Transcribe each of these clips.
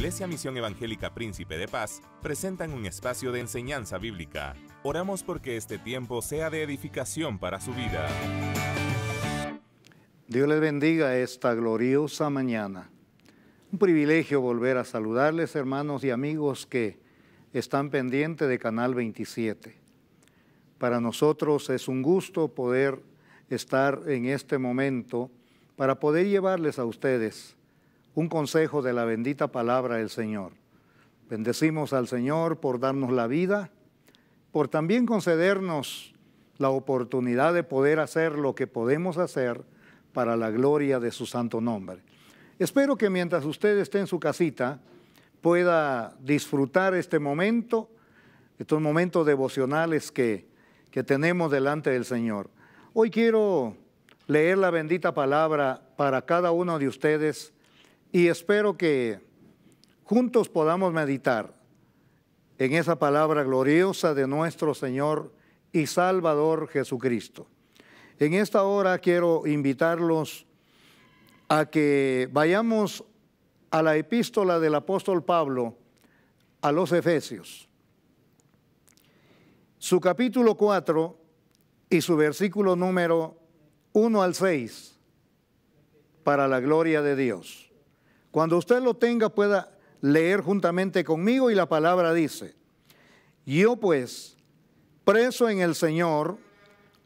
Iglesia Misión Evangélica Príncipe de Paz presentan un espacio de enseñanza bíblica. Oramos porque este tiempo sea de edificación para su vida. Dios les bendiga esta gloriosa mañana. Un privilegio volver a saludarles, hermanos y amigos que están pendientes de Canal 27. Para nosotros es un gusto poder estar en este momento para poder llevarles a ustedes un consejo de la bendita palabra del Señor. Bendecimos al Señor por darnos la vida, por también concedernos la oportunidad de poder hacer lo que podemos hacer para la gloria de su santo nombre. Espero que mientras usted esté en su casita pueda disfrutar este momento, estos momentos devocionales que, que tenemos delante del Señor. Hoy quiero leer la bendita palabra para cada uno de ustedes y espero que juntos podamos meditar en esa palabra gloriosa de nuestro Señor y Salvador Jesucristo. En esta hora quiero invitarlos a que vayamos a la epístola del apóstol Pablo a los Efesios, su capítulo 4 y su versículo número 1 al 6, para la gloria de Dios. Cuando usted lo tenga pueda leer juntamente conmigo y la palabra dice, yo pues, preso en el Señor,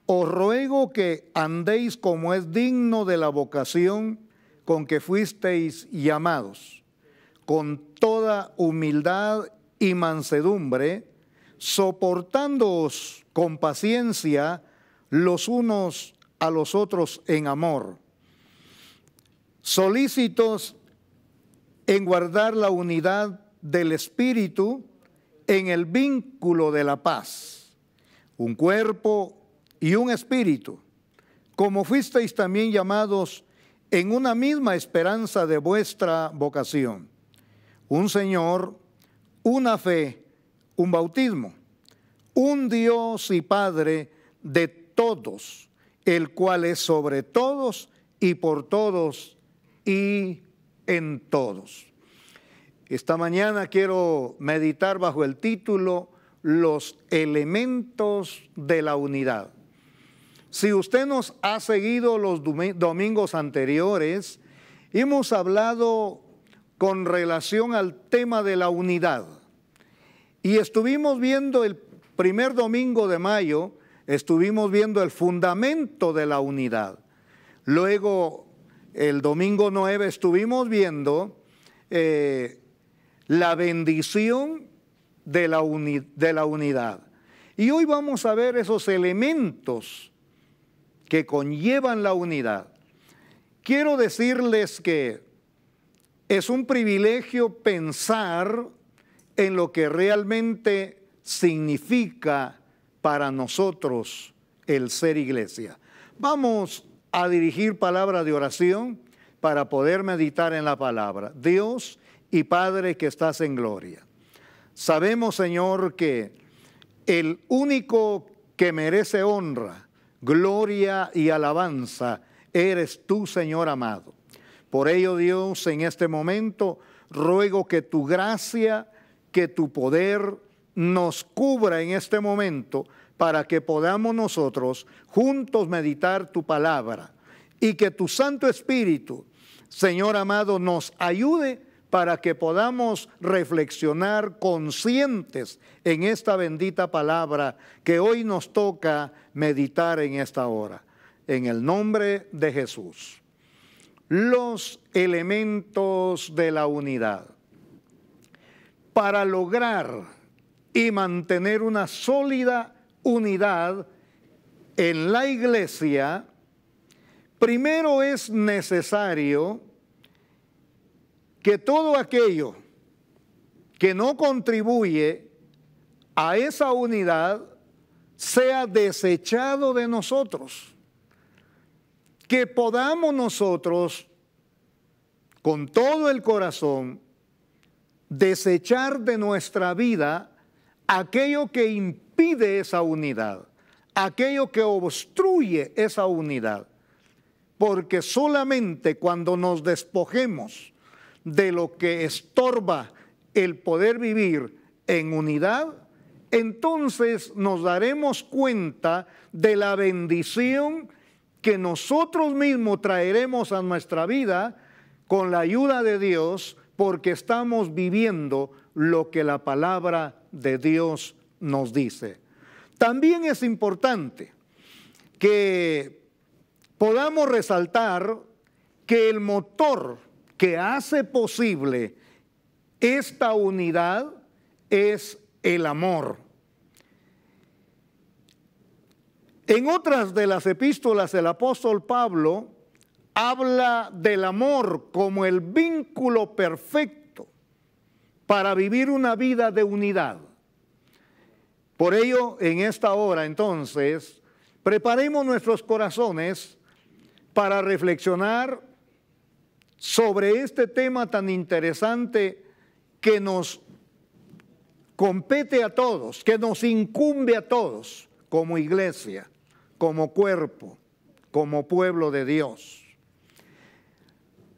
os ruego que andéis como es digno de la vocación con que fuisteis llamados, con toda humildad y mansedumbre, soportándoos con paciencia los unos a los otros en amor, solícitos en guardar la unidad del espíritu en el vínculo de la paz, un cuerpo y un espíritu, como fuisteis también llamados en una misma esperanza de vuestra vocación, un Señor, una fe, un bautismo, un Dios y Padre de todos, el cual es sobre todos y por todos y en todos. Esta mañana quiero meditar bajo el título Los elementos de la unidad. Si usted nos ha seguido los domingos anteriores, hemos hablado con relación al tema de la unidad. Y estuvimos viendo el primer domingo de mayo, estuvimos viendo el fundamento de la unidad. Luego el domingo 9 estuvimos viendo eh, la bendición de la, de la unidad. Y hoy vamos a ver esos elementos que conllevan la unidad. Quiero decirles que es un privilegio pensar en lo que realmente significa para nosotros el ser iglesia. Vamos a dirigir palabra de oración para poder meditar en la palabra. Dios y Padre que estás en gloria. Sabemos, Señor, que el único que merece honra, gloria y alabanza eres tú, Señor amado. Por ello, Dios, en este momento ruego que tu gracia, que tu poder nos cubra en este momento para que podamos nosotros juntos meditar tu palabra y que tu Santo Espíritu, Señor amado, nos ayude para que podamos reflexionar conscientes en esta bendita palabra que hoy nos toca meditar en esta hora. En el nombre de Jesús. Los elementos de la unidad. Para lograr y mantener una sólida unidad en la iglesia, primero es necesario que todo aquello que no contribuye a esa unidad sea desechado de nosotros. Que podamos nosotros, con todo el corazón, desechar de nuestra vida aquello que impide pide esa unidad, aquello que obstruye esa unidad. Porque solamente cuando nos despojemos de lo que estorba el poder vivir en unidad, entonces nos daremos cuenta de la bendición que nosotros mismos traeremos a nuestra vida con la ayuda de Dios, porque estamos viviendo lo que la palabra de Dios nos dice. También es importante que podamos resaltar que el motor que hace posible esta unidad es el amor. En otras de las epístolas el apóstol Pablo habla del amor como el vínculo perfecto para vivir una vida de unidad. Por ello, en esta hora entonces, preparemos nuestros corazones para reflexionar sobre este tema tan interesante que nos compete a todos, que nos incumbe a todos como iglesia, como cuerpo, como pueblo de Dios.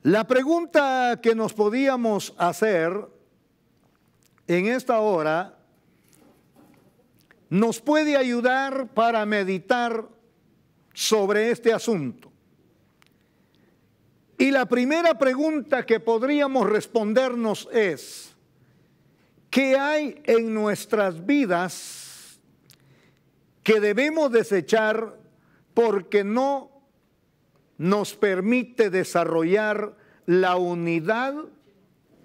La pregunta que nos podíamos hacer en esta hora nos puede ayudar para meditar sobre este asunto. Y la primera pregunta que podríamos respondernos es, ¿qué hay en nuestras vidas que debemos desechar porque no nos permite desarrollar la unidad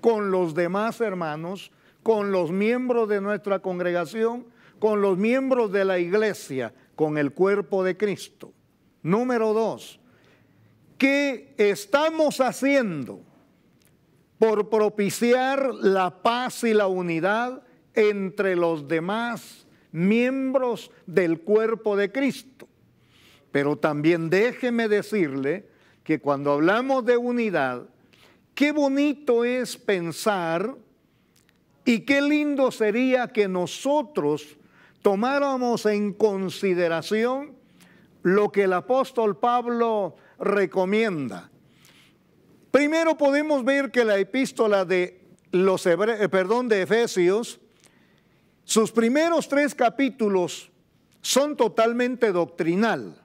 con los demás hermanos, con los miembros de nuestra congregación? con los miembros de la iglesia, con el cuerpo de Cristo. Número dos, ¿qué estamos haciendo por propiciar la paz y la unidad entre los demás miembros del cuerpo de Cristo? Pero también déjeme decirle que cuando hablamos de unidad, qué bonito es pensar y qué lindo sería que nosotros tomáramos en consideración lo que el apóstol Pablo recomienda. Primero podemos ver que la epístola de los eh, perdón, de Efesios, sus primeros tres capítulos son totalmente doctrinal,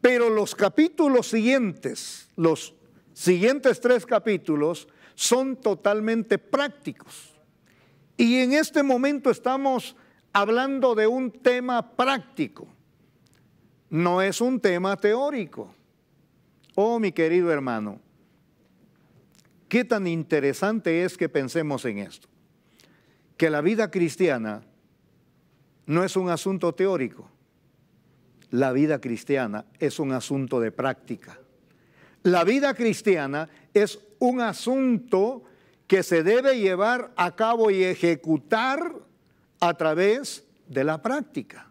pero los capítulos siguientes, los siguientes tres capítulos, son totalmente prácticos. Y en este momento estamos hablando de un tema práctico, no es un tema teórico. Oh, mi querido hermano, qué tan interesante es que pensemos en esto, que la vida cristiana no es un asunto teórico, la vida cristiana es un asunto de práctica. La vida cristiana es un asunto que se debe llevar a cabo y ejecutar a través de la práctica.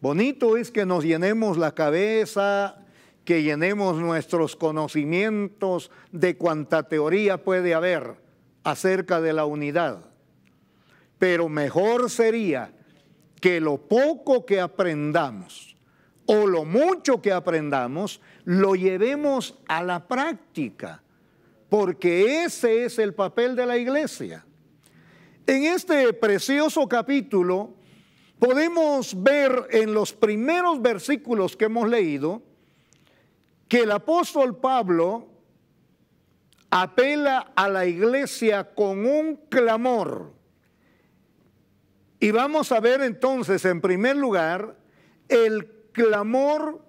Bonito es que nos llenemos la cabeza, que llenemos nuestros conocimientos de cuanta teoría puede haber acerca de la unidad. Pero mejor sería que lo poco que aprendamos o lo mucho que aprendamos lo llevemos a la práctica, porque ese es el papel de la iglesia. En este precioso capítulo podemos ver en los primeros versículos que hemos leído que el apóstol Pablo apela a la iglesia con un clamor. Y vamos a ver entonces, en primer lugar, el clamor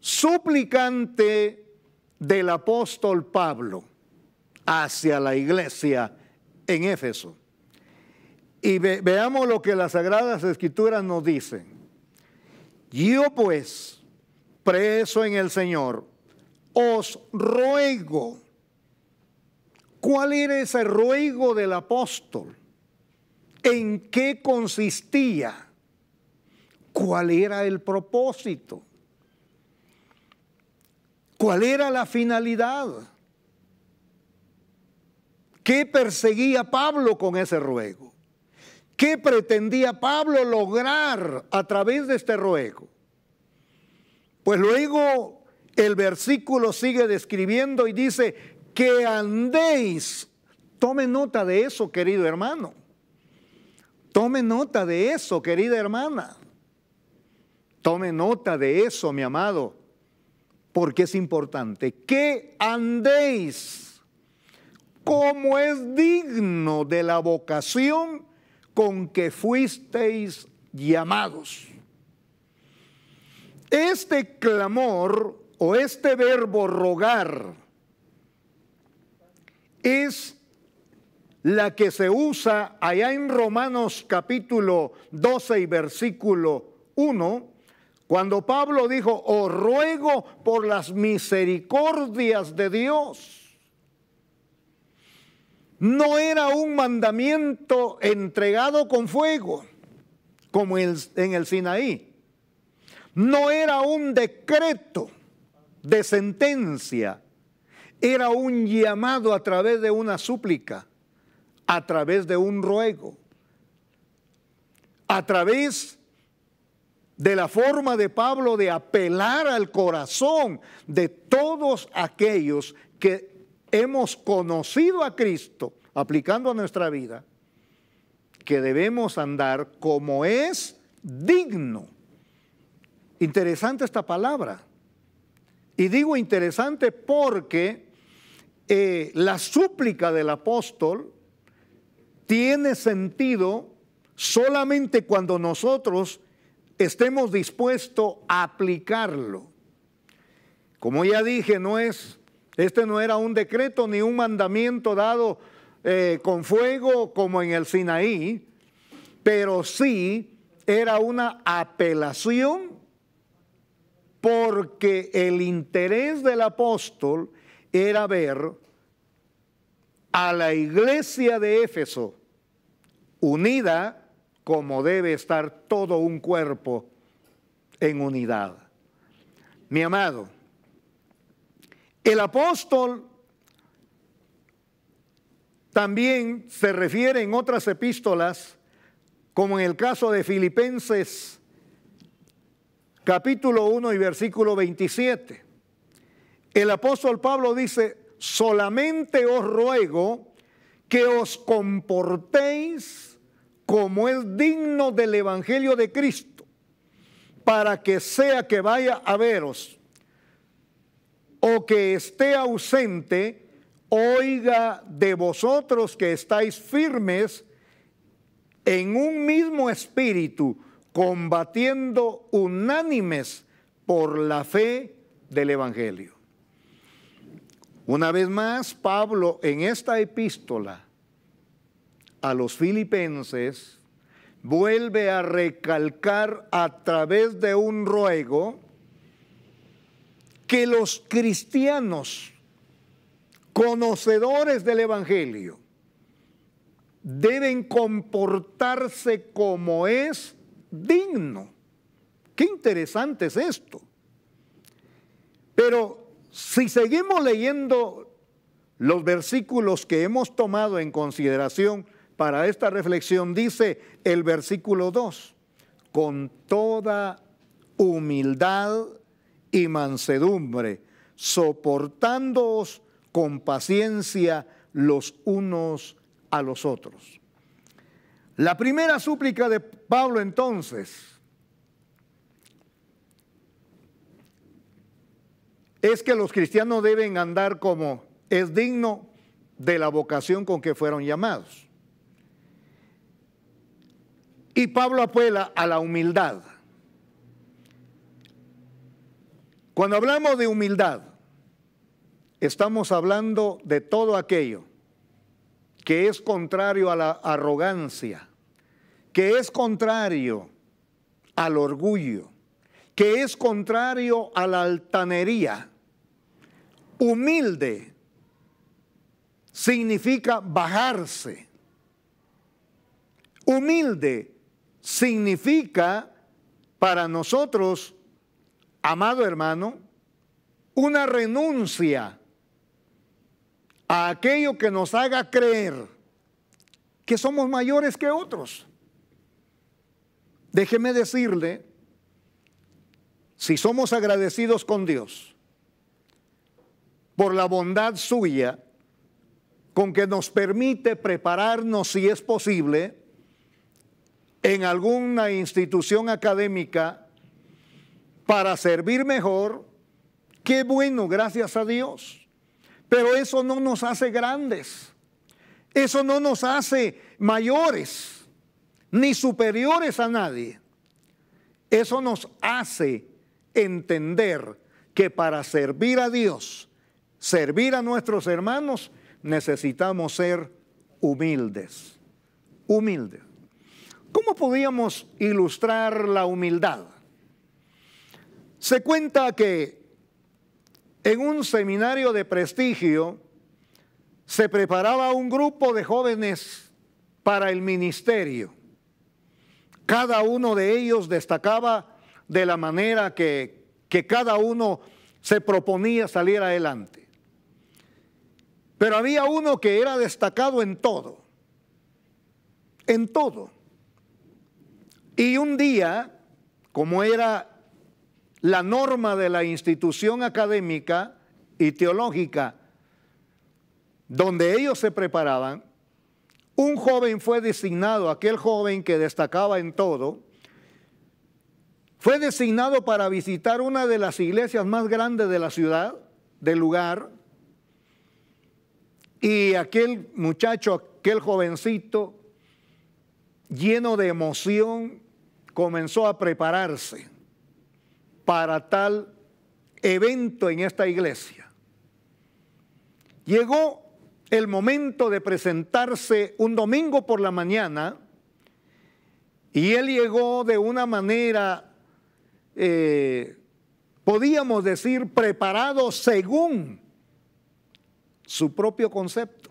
suplicante del apóstol Pablo hacia la iglesia en Éfeso. Y veamos lo que las Sagradas Escrituras nos dicen. Yo pues, preso en el Señor, os ruego. ¿Cuál era ese ruego del apóstol? ¿En qué consistía? ¿Cuál era el propósito? ¿Cuál era la finalidad? ¿Qué perseguía Pablo con ese ruego? ¿Qué pretendía Pablo lograr a través de este ruego? Pues luego el versículo sigue describiendo y dice, que andéis. Tome nota de eso, querido hermano. Tome nota de eso, querida hermana. Tome nota de eso, mi amado, porque es importante. Que andéis como es digno de la vocación con que fuisteis llamados. Este clamor o este verbo rogar es la que se usa allá en Romanos capítulo 12 y versículo 1, cuando Pablo dijo, os ruego por las misericordias de Dios no era un mandamiento entregado con fuego, como en el Sinaí. No era un decreto de sentencia, era un llamado a través de una súplica, a través de un ruego, a través de la forma de Pablo de apelar al corazón de todos aquellos que hemos conocido a Cristo aplicando a nuestra vida, que debemos andar como es digno. Interesante esta palabra. Y digo interesante porque eh, la súplica del apóstol tiene sentido solamente cuando nosotros estemos dispuestos a aplicarlo. Como ya dije, no es este no era un decreto ni un mandamiento dado eh, con fuego como en el Sinaí, pero sí era una apelación porque el interés del apóstol era ver a la iglesia de Éfeso unida como debe estar todo un cuerpo en unidad. Mi amado, el apóstol también se refiere en otras epístolas, como en el caso de Filipenses capítulo 1 y versículo 27. El apóstol Pablo dice, solamente os ruego que os comportéis como el digno del Evangelio de Cristo, para que sea que vaya a veros o que esté ausente, oiga de vosotros que estáis firmes en un mismo espíritu, combatiendo unánimes por la fe del Evangelio. Una vez más, Pablo en esta epístola a los filipenses vuelve a recalcar a través de un ruego, que los cristianos conocedores del Evangelio deben comportarse como es digno. Qué interesante es esto. Pero si seguimos leyendo los versículos que hemos tomado en consideración para esta reflexión, dice el versículo 2, con toda humildad y mansedumbre, soportándoos con paciencia los unos a los otros. La primera súplica de Pablo entonces es que los cristianos deben andar como es digno de la vocación con que fueron llamados. Y Pablo apela a la humildad. Cuando hablamos de humildad, estamos hablando de todo aquello que es contrario a la arrogancia, que es contrario al orgullo, que es contrario a la altanería. Humilde significa bajarse. Humilde significa para nosotros amado hermano, una renuncia a aquello que nos haga creer que somos mayores que otros. Déjeme decirle, si somos agradecidos con Dios por la bondad suya, con que nos permite prepararnos, si es posible, en alguna institución académica para servir mejor, qué bueno, gracias a Dios. Pero eso no nos hace grandes, eso no nos hace mayores, ni superiores a nadie. Eso nos hace entender que para servir a Dios, servir a nuestros hermanos, necesitamos ser humildes. Humildes. ¿Cómo podíamos ilustrar la humildad? Se cuenta que en un seminario de prestigio se preparaba un grupo de jóvenes para el ministerio. Cada uno de ellos destacaba de la manera que, cada uno se proponía salir adelante. Pero había uno que era destacado en todo, en todo. Y un día, como era la norma de la institución académica y teológica donde ellos se preparaban, un joven fue designado, aquel joven que destacaba en todo, fue designado para visitar una de las iglesias más grandes de la ciudad, del lugar, y aquel muchacho, aquel jovencito, lleno de emoción, comenzó a prepararse para tal evento en esta iglesia. Llegó el momento de presentarse un domingo por la mañana y él llegó de una manera, eh, podíamos decir, preparado según su propio concepto,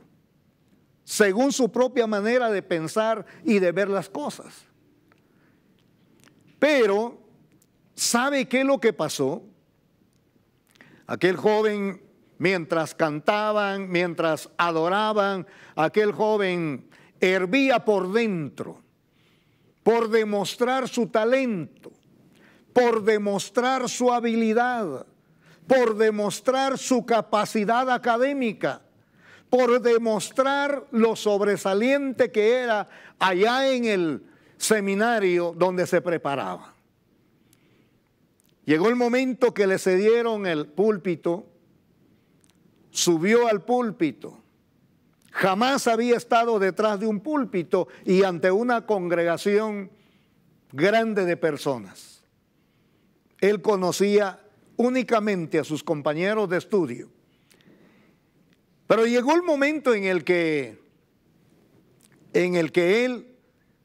según su propia manera de pensar y de ver las cosas. Pero ¿Sabe qué es lo que pasó? Aquel joven, mientras cantaban, mientras adoraban, aquel joven hervía por dentro, por demostrar su talento, por demostrar su habilidad, por demostrar su capacidad académica, por demostrar lo sobresaliente que era allá en el seminario donde se preparaba. Llegó el momento que le cedieron el púlpito, subió al púlpito. Jamás había estado detrás de un púlpito y ante una congregación grande de personas. Él conocía únicamente a sus compañeros de estudio. Pero llegó el momento en el que en el que él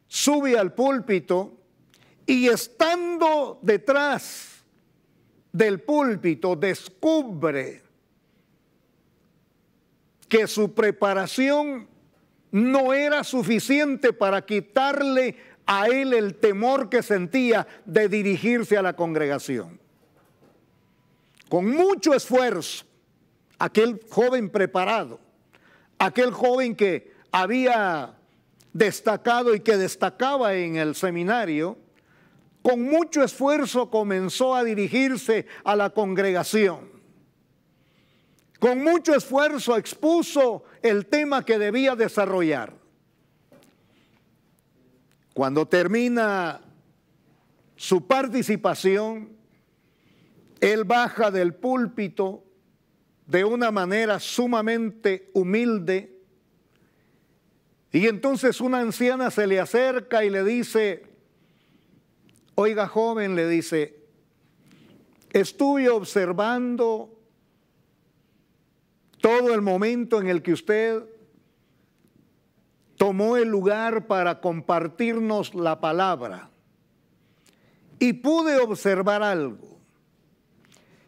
sube al púlpito y estando detrás del púlpito descubre que su preparación no era suficiente para quitarle a él el temor que sentía de dirigirse a la congregación. Con mucho esfuerzo, aquel joven preparado, aquel joven que había destacado y que destacaba en el seminario, con mucho esfuerzo comenzó a dirigirse a la congregación. Con mucho esfuerzo expuso el tema que debía desarrollar. Cuando termina su participación, él baja del púlpito de una manera sumamente humilde. Y entonces una anciana se le acerca y le dice, Oiga, joven, le dice, estuve observando todo el momento en el que usted tomó el lugar para compartirnos la palabra y pude observar algo.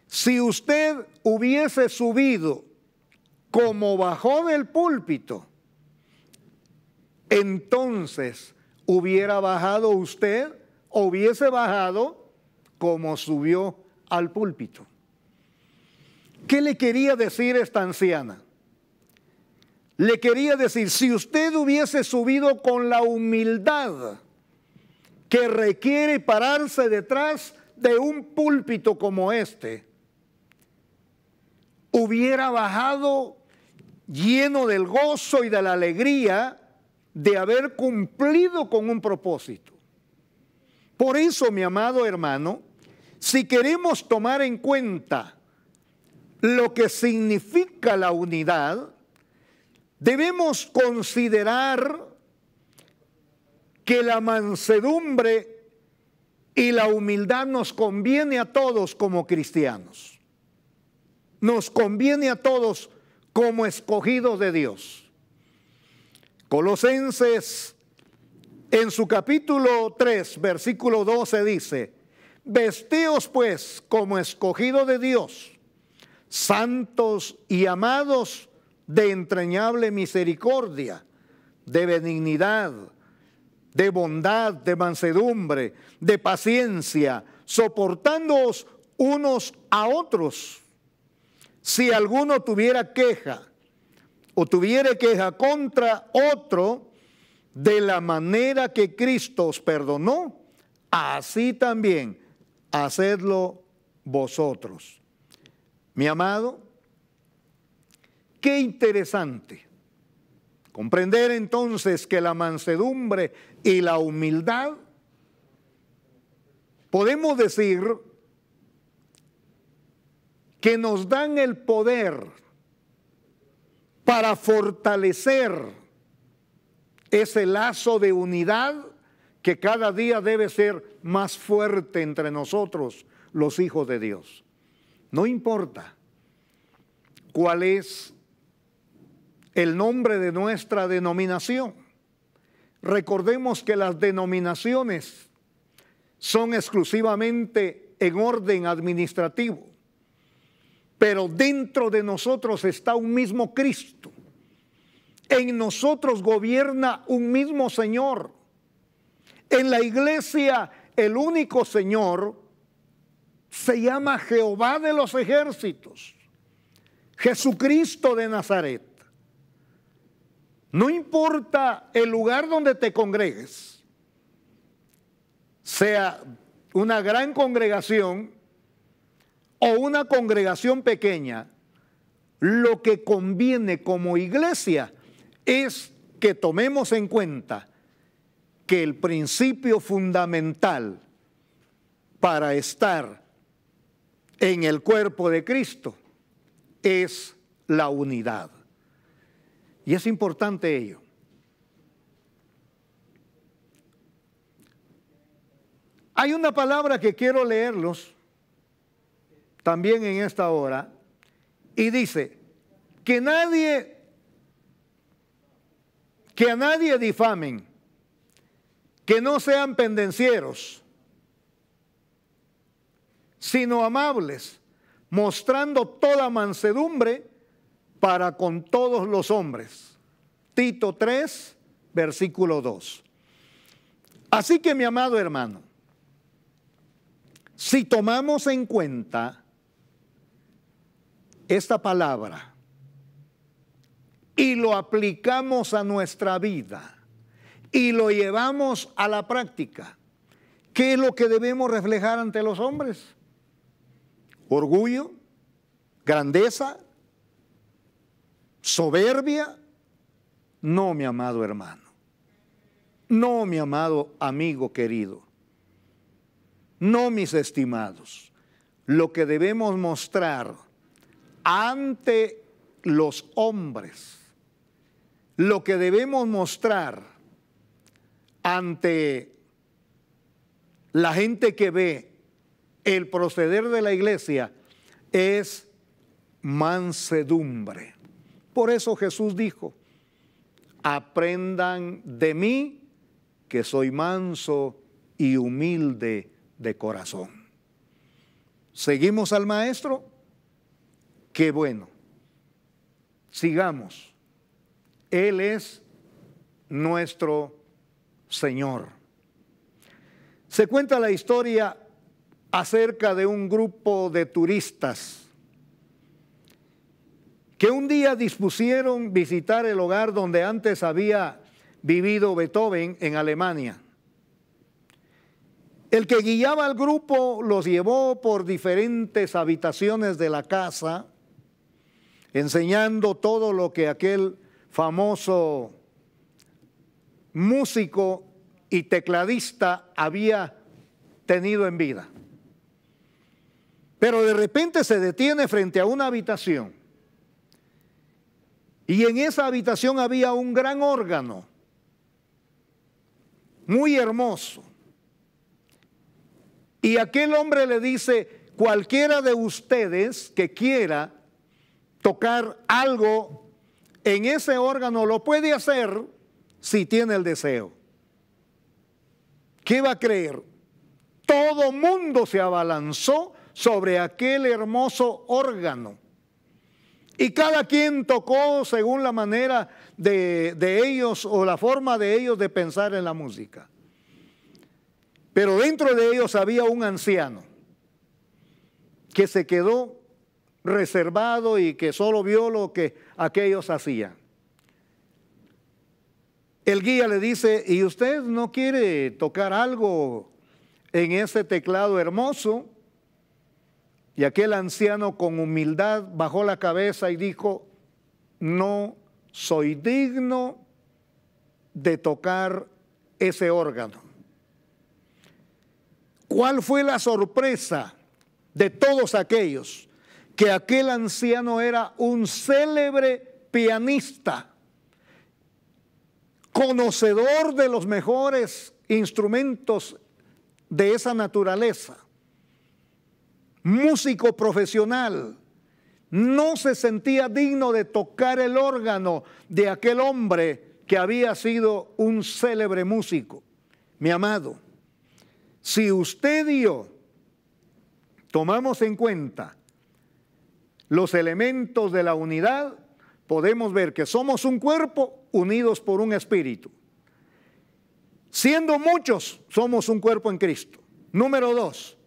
Si usted hubiese subido como bajó del púlpito, entonces hubiera bajado usted hubiese bajado como subió al púlpito. ¿Qué le quería decir esta anciana? Le quería decir, si usted hubiese subido con la humildad que requiere pararse detrás de un púlpito como este, hubiera bajado lleno del gozo y de la alegría de haber cumplido con un propósito. Por eso, mi amado hermano, si queremos tomar en cuenta lo que significa la unidad, debemos considerar que la mansedumbre y la humildad nos conviene a todos como cristianos. Nos conviene a todos como escogidos de Dios. Colosenses en su capítulo 3, versículo 12 dice, vestíos pues como escogido de Dios, santos y amados de entrañable misericordia, de benignidad, de bondad, de mansedumbre, de paciencia, soportándoos unos a otros. Si alguno tuviera queja o tuviera queja contra otro, de la manera que Cristo os perdonó, así también hacedlo vosotros. Mi amado, qué interesante comprender entonces que la mansedumbre y la humildad, podemos decir, que nos dan el poder para fortalecer ese lazo de unidad que cada día debe ser más fuerte entre nosotros, los hijos de Dios. No importa cuál es el nombre de nuestra denominación. Recordemos que las denominaciones son exclusivamente en orden administrativo, pero dentro de nosotros está un mismo Cristo en nosotros gobierna un mismo Señor. En la iglesia el único Señor se llama Jehová de los ejércitos, Jesucristo de Nazaret. No importa el lugar donde te congregues, sea una gran congregación o una congregación pequeña, lo que conviene como iglesia es que tomemos en cuenta que el principio fundamental para estar en el cuerpo de Cristo es la unidad. Y es importante ello. Hay una palabra que quiero leerlos también en esta hora y dice, que nadie que a nadie difamen, que no sean pendencieros, sino amables, mostrando toda mansedumbre para con todos los hombres. Tito 3, versículo 2. Así que mi amado hermano, si tomamos en cuenta esta palabra, y lo aplicamos a nuestra vida y lo llevamos a la práctica, ¿qué es lo que debemos reflejar ante los hombres? Orgullo, grandeza, soberbia. No, mi amado hermano. No, mi amado amigo querido. No, mis estimados. Lo que debemos mostrar ante los hombres lo que debemos mostrar ante la gente que ve el proceder de la iglesia es mansedumbre. Por eso Jesús dijo, aprendan de mí que soy manso y humilde de corazón. ¿Seguimos al maestro? Qué bueno. Sigamos él es nuestro Señor. Se cuenta la historia acerca de un grupo de turistas que un día dispusieron visitar el hogar donde antes había vivido Beethoven en Alemania. El que guiaba al grupo los llevó por diferentes habitaciones de la casa, enseñando todo lo que aquel famoso músico y tecladista había tenido en vida. Pero de repente se detiene frente a una habitación. Y en esa habitación había un gran órgano, muy hermoso. Y aquel hombre le dice, cualquiera de ustedes que quiera tocar algo en ese órgano lo puede hacer si tiene el deseo. ¿Qué va a creer? Todo mundo se abalanzó sobre aquel hermoso órgano. Y cada quien tocó según la manera de, ellos o la forma de ellos de pensar en la música. Pero dentro de ellos había un anciano que se quedó reservado y que solo vio lo que aquellos hacían. El guía le dice, ¿y usted no quiere tocar algo en ese teclado hermoso? Y aquel anciano con humildad bajó la cabeza y dijo, no soy digno de tocar ese órgano. ¿Cuál fue la sorpresa de todos aquellos que aquel anciano era un célebre pianista, conocedor de los mejores instrumentos de esa naturaleza, músico profesional, no se sentía digno de tocar el órgano de aquel hombre que había sido un célebre músico. Mi amado, si usted y yo tomamos en cuenta los elementos de la unidad, podemos ver que somos un cuerpo unidos por un espíritu. Siendo muchos, somos un cuerpo en Cristo. Número dos,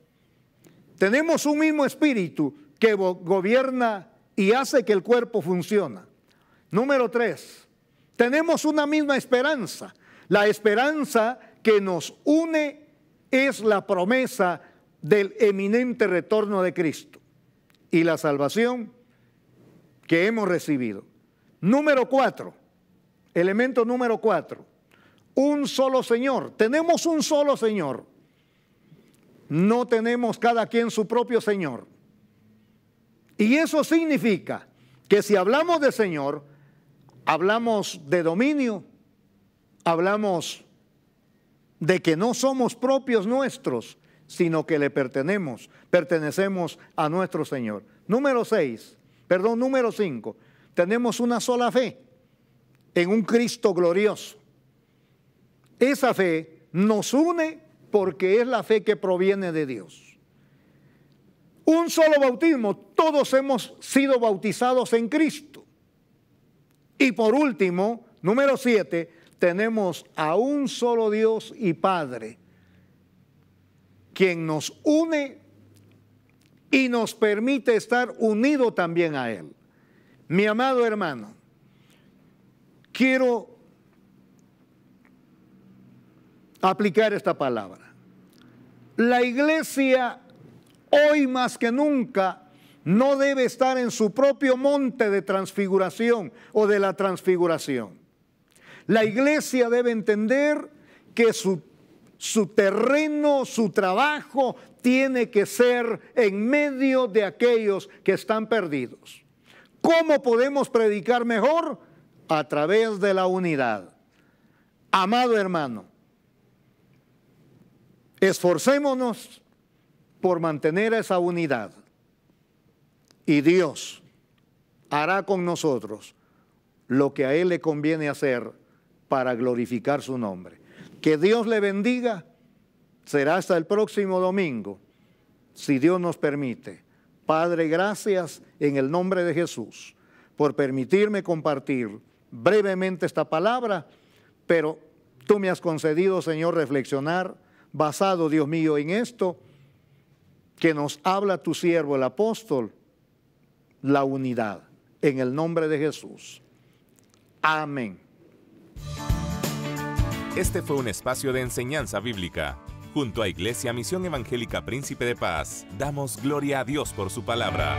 tenemos un mismo espíritu que gobierna y hace que el cuerpo funcione. Número tres, tenemos una misma esperanza. La esperanza que nos une es la promesa del eminente retorno de Cristo y la salvación que hemos recibido. Número cuatro, elemento número cuatro, un solo Señor. Tenemos un solo Señor. No tenemos cada quien su propio Señor. Y eso significa que si hablamos de Señor, hablamos de dominio, hablamos de que no somos propios nuestros, sino que le pertenemos, pertenecemos a nuestro Señor. Número seis, perdón, número cinco, tenemos una sola fe en un Cristo glorioso. Esa fe nos une porque es la fe que proviene de Dios. Un solo bautismo, todos hemos sido bautizados en Cristo. Y por último, número siete, tenemos a un solo Dios y Padre quien nos une y nos permite estar unido también a Él. Mi amado hermano, quiero aplicar esta palabra. La iglesia hoy más que nunca no debe estar en su propio monte de transfiguración o de la transfiguración. La iglesia debe entender que su su terreno, su trabajo tiene que ser en medio de aquellos que están perdidos. ¿Cómo podemos predicar mejor? A través de la unidad. Amado hermano, esforcémonos por mantener esa unidad y Dios hará con nosotros lo que a Él le conviene hacer para glorificar su nombre. Que Dios le bendiga. Será hasta el próximo domingo, si Dios nos permite. Padre, gracias en el nombre de Jesús por permitirme compartir brevemente esta palabra, pero tú me has concedido, Señor, reflexionar basado, Dios mío, en esto que nos habla tu siervo, el apóstol, la unidad, en el nombre de Jesús. Amén. Este fue un espacio de enseñanza bíblica. Junto a Iglesia Misión Evangélica Príncipe de Paz, damos gloria a Dios por su palabra.